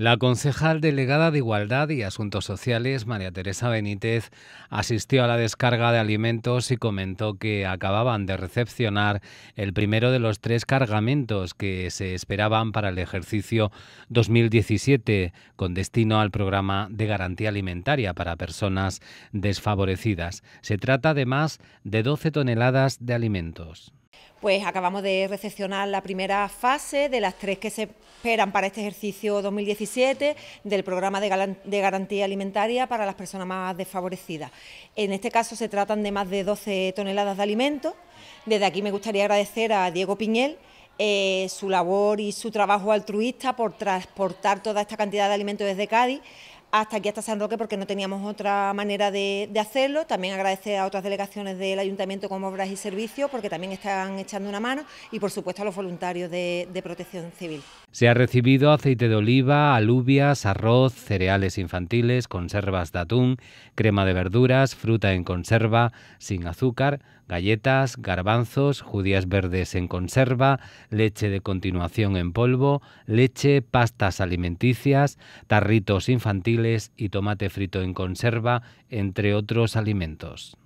La concejal delegada de Igualdad y Asuntos Sociales, María Teresa Benítez, asistió a la descarga de alimentos y comentó que acababan de recepcionar el primero de los tres cargamentos que se esperaban para el ejercicio 2017 con destino al programa de garantía alimentaria para personas desfavorecidas. Se trata además de 12 toneladas de alimentos pues acabamos de recepcionar la primera fase de las tres que se esperan para este ejercicio 2017 del programa de garantía alimentaria para las personas más desfavorecidas. En este caso se tratan de más de 12 toneladas de alimentos. Desde aquí me gustaría agradecer a Diego Piñel, eh, su labor y su trabajo altruista por transportar toda esta cantidad de alimentos desde Cádiz hasta aquí, hasta San Roque, porque no teníamos otra manera de, hacerlo. También agradecer a otras delegaciones del Ayuntamiento como Obras y Servicios, porque también están echando una mano, y por supuesto a los voluntarios de, de Protección Civil. Se ha recibido aceite de oliva, alubias, arroz, cereales infantiles, conservas de atún, crema de verduras, fruta en conserva, sin azúcar, galletas, garbanzos, judías verdes en conserva, leche de continuación en polvo, leche, pastas alimenticias, tarritos infantiles, y tomate frito en conserva, entre otros alimentos.